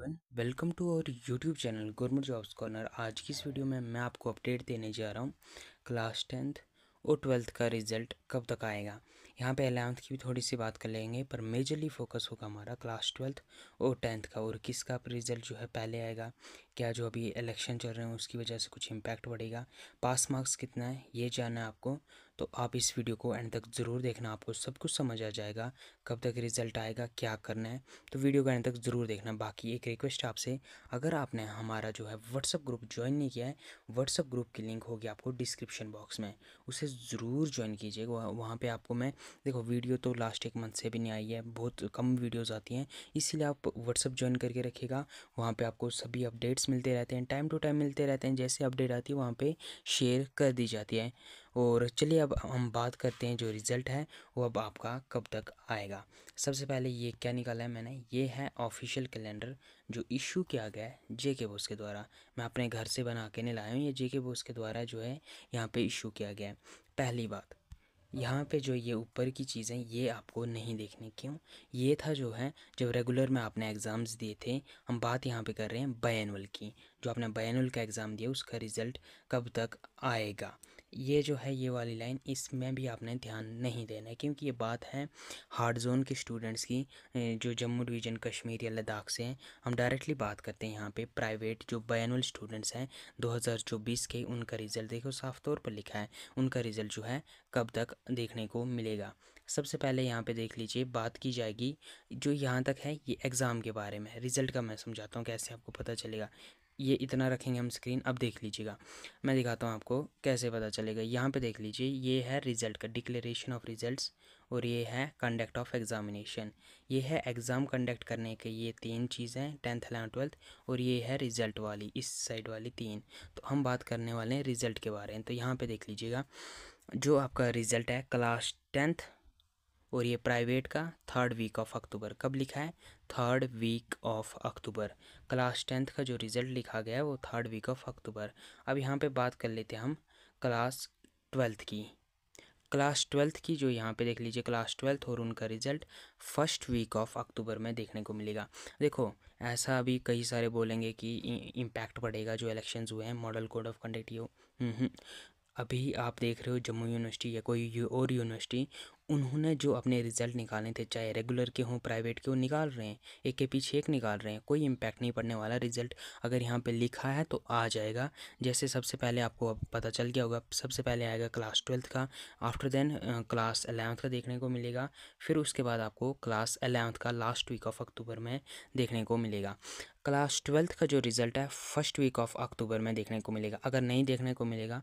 Everyone welcome to our YouTube channel government jobs corner आज की इस वीडियो में मैं आपको अपडेट देने जा रहा हूँ क्लास टेंथ और ट्वेल्थ का रिजल्ट कब तक आएगा यहाँ पे अलेवंथ की भी थोड़ी सी बात कर लेंगे पर मेजरली फोकस होगा हमारा क्लास ट्वेल्थ और टेंथ का और किसका रिजल्ट जो है पहले आएगा क्या जो अभी इलेक्शन चल रहे हैं उसकी वजह से कुछ इम्पैक्ट पड़ेगा पास मार्क्स कितना है ये जानना है आपको तो आप इस वीडियो को एंड तक ज़रूर देखना आपको सब कुछ समझ आ जाएगा कब तक रिजल्ट आएगा क्या करना है तो वीडियो को एंड तक ज़रूर देखना बाकी एक रिक्वेस्ट आपसे अगर आपने हमारा जो है व्हाट्सअप ग्रुप ज्वाइन नहीं किया है व्हाट्सअप ग्रुप की लिंक होगी आपको डिस्क्रिप्शन बॉक्स में उसे ज़रूर ज्वाइन कीजिएगा वहाँ पर आपको मैं देखो वीडियो तो लास्ट एक मंथ से भी नहीं आई है बहुत कम वीडियोज़ आती हैं इसीलिए आप व्हाट्सअप ज्वाइन करके रखिएगा वहाँ पर आपको सभी अपडेट्स मिलते रहते हैं टाइम टू टाइम मिलते रहते हैं जैसे अपडेट आती है वहाँ पे शेयर कर दी जाती है और चलिए अब हम बात करते हैं जो रिज़ल्ट है वो अब आपका कब तक आएगा सबसे पहले ये क्या निकाला है मैंने ये है ऑफिशियल कैलेंडर जो इशू किया गया है जे के बोस के द्वारा मैं अपने घर से बना के नहीं लाया हूँ ये जे के बोस के द्वारा जो है यहाँ पर इशू किया गया है पहली बात यहाँ पे जो ये ऊपर की चीज़ें ये आपको नहीं देखने क्यों ये था जो है जब रेगुलर में आपने एग्ज़ाम्स दिए थे हम बात यहाँ पे कर रहे हैं बायनअल की जो आपने बैनुल का एग्ज़ाम दिया उसका रिज़ल्ट कब तक आएगा ये जो है ये वाली लाइन इसमें भी आपने ध्यान नहीं देना है क्योंकि ये बात है हार्ड जोन के स्टूडेंट्स की जो जम्मू डिवीज़न कश्मीर या लद्दाख से हैं हम डायरेक्टली बात करते हैं यहाँ पे प्राइवेट जो बैनुल स्टूडेंट्स हैं 2024 के उनका रिज़ल्ट देखो साफ तौर पर लिखा है उनका रिज़ल्ट जो है कब तक देखने को मिलेगा सबसे पहले यहाँ पे देख लीजिए बात की जाएगी जो यहाँ तक है ये एग्ज़ाम के बारे में रिज़ल्ट का मैं समझाता हूँ कैसे आपको पता चलेगा ये इतना रखेंगे हम स्क्रीन अब देख लीजिएगा मैं दिखाता हूँ आपको कैसे पता चलेगा यहाँ पे देख लीजिए ये है रिजल्ट का डिक्लेरेशन ऑफ रिजल्ट्स और ये है कंडक्ट ऑफ एग्ज़ामिनेशन ये है एग्ज़ाम कंडक्ट करने के ये तीन चीज़ें टेंथ अलेवन ट्वेल्थ और ये है रिज़ल्ट वाली इस साइड वाली तीन तो हम बात करने वाले हैं रिज़ल्ट के बारे में तो यहाँ पर देख लीजिएगा जो आपका रिज़ल्ट है क्लास टेंथ और ये प्राइवेट का थर्ड वीक ऑफ अक्टूबर कब लिखा है third week of October class tenth का जो रिज़ल्ट लिखा गया है वो थर्ड वीक ऑफ अक्टूबर अब यहाँ पे बात कर लेते हैं हम क्लास ट्वेल्थ की क्लास ट्वेल्थ की जो यहाँ पे देख लीजिए क्लास ट्वेल्थ और उनका result first week of October में देखने को मिलेगा देखो ऐसा अभी कई सारे बोलेंगे कि इम्पैक्ट पड़ेगा जो इलेक्शंस हुए हैं मॉडल कोड ऑफ कंडक्ट ये हम्म, हम्म। अभी आप देख रहे हो जम्मू यूनिवर्सिटी या कोई और यूनिवर्सिटी उन्होंने जो अपने रिज़ल्ट निकाले थे चाहे रेगुलर के हों प्राइवेट के हों निकाल रहे हैं एक के पीछे एक निकाल रहे हैं कोई इम्पैक्ट नहीं पड़ने वाला रिज़ल्ट अगर यहाँ पे लिखा है तो आ जाएगा जैसे सबसे पहले आपको अब पता चल गया होगा सबसे पहले आएगा क्लास ट्वेल्थ का आफ्टर देन क्लास एलेवंथ का देखने को मिलेगा फिर उसके बाद आपको क्लास अलेवंथ का लास्ट वीक ऑफ अक्टूबर में देखने को मिलेगा क्लास ट्वेल्थ का जो रिज़ल्ट है फर्स्ट वीक ऑफ अक्टूबर में देखने को मिलेगा अगर नहीं देखने को मिलेगा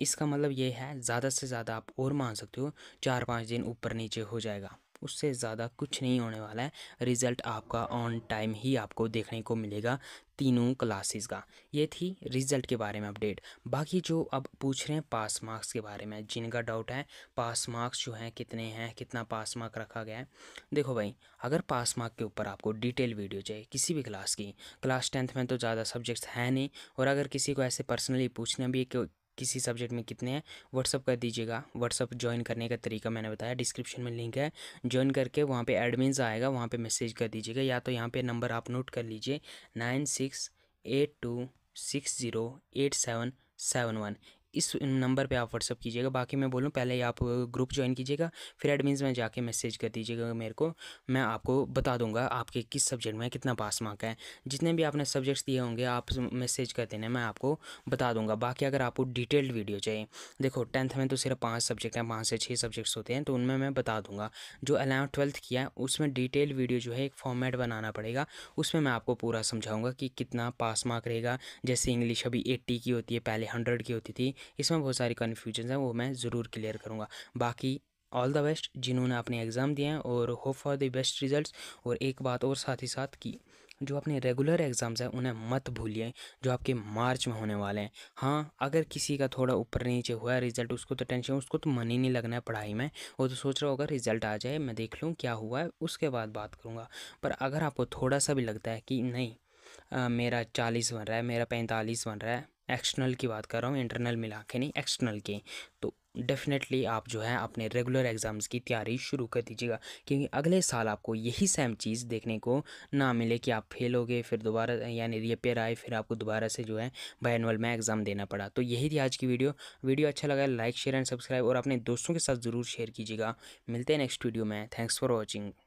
इसका मतलब ये है ज़्यादा से ज़्यादा आप और मान सकते हो चार पाँच दिन ऊपर नीचे हो जाएगा उससे ज़्यादा कुछ नहीं होने वाला है रिज़ल्ट आपका ऑन टाइम ही आपको देखने को मिलेगा तीनों क्लासेस का ये थी रिज़ल्ट के बारे में अपडेट बाकी जो अब पूछ रहे हैं पास मार्क्स के बारे में जिनका डाउट है पास मार्क्स जो हैं कितने हैं कितना पास मार्क रखा गया है देखो भाई अगर पास मार्क के ऊपर आपको डिटेल वीडियो चाहिए किसी भी क्लास की क्लास टेंथ में तो ज़्यादा सब्जेक्ट्स हैं नहीं और अगर किसी को ऐसे पर्सनली पूछना भी किसी सब्जेक्ट में कितने हैं व्हाट्सअप कर दीजिएगा व्हाट्सअप ज्वाइन करने का तरीका मैंने बताया डिस्क्रिप्शन में लिंक है ज्वाइन करके वहाँ पे एडमिन आएगा वहाँ पे मैसेज कर दीजिएगा या तो यहाँ पे नंबर आप नोट कर लीजिए nine six eight two six zero eight seven seven one इस नंबर पे आप व्हाट्सअप कीजिएगा बाकी मैं बोलूँ पहले आप ग्रुप ज्वाइन कीजिएगा फिर एडमिन में जाके मैसेज कर दीजिएगा मेरे को मैं आपको बता दूंगा आपके किस सब्जेक्ट में कितना पास मार्क है जितने भी आपने सब्जेक्ट्स दिए होंगे आप मैसेज कर देना मैं आपको बता दूंगा बाकी अगर आपको डिटेल्ड वीडियो चाहिए देखो टेंथ में तो सिर्फ पाँच सब्जेक्ट हैं पाँच से छः सब्जेक्ट्स होते हैं तो उनमें मैं बता दूंगा जो अलेवन ट्वेल्थ किया है उसमें डिटेल वीडियो जो है एक फॉर्मेट बनाना पड़ेगा उसमें मैं आपको पूरा समझाऊँगा कि कितना पास मार्क रहेगा जैसे इंग्लिश अभी एट्टी की होती है पहले हंड्रेड की होती थी इसमें बहुत सारी कन्फ्यूजन हैं वो मैं ज़रूर क्लियर करूँगा बाकी ऑल द बेस्ट जिन्होंने अपने एग्ज़ाम दिए हैं और hope for the best results और एक बात और साथ ही साथ की जो अपने रेगुलर एग्ज़ाम्स हैं उन्हें मत भूलिए जो आपके मार्च में होने वाले हैं हाँ अगर किसी का थोड़ा ऊपर नीचे हुआ रिजल्ट उसको तो टेंशन उसको तो मन ही नहीं लगना है पढ़ाई में वो तो सोच रहा होगा रिजल्ट आ जाए मैं देख लूँ क्या हुआ है उसके बाद बात करूँगा पर अगर आपको थोड़ा सा भी लगता है कि नहीं आ, मेरा चालीस बन रहा है मेरा पैंतालीस बन रहा है एक्सटर्नल की बात कर रहा हूँ इंटरनल मिला के नहीं एक्सटर्नल के तो डेफिनेटली आप जो है अपने रेगुलर एग्ज़ाम्स की तैयारी शुरू कर दीजिएगा क्योंकि अगले साल आपको यही सेम चीज़ देखने को ना मिले कि आप फेल हो गए फिर दोबारा यानी रिपेयर आए फिर आपको दोबारा से जो है बायनअल में एग्ज़ाम देना पड़ा तो यही थी आज की वीडियो वीडियो अच्छा लगा लाइक शेयर एंड सब्सक्राइब और अपने दोस्तों के साथ ज़रूर शेयर कीजिएगा मिलते हैं नेक्स्ट वीडियो में थैंक्स फॉर वॉचिंग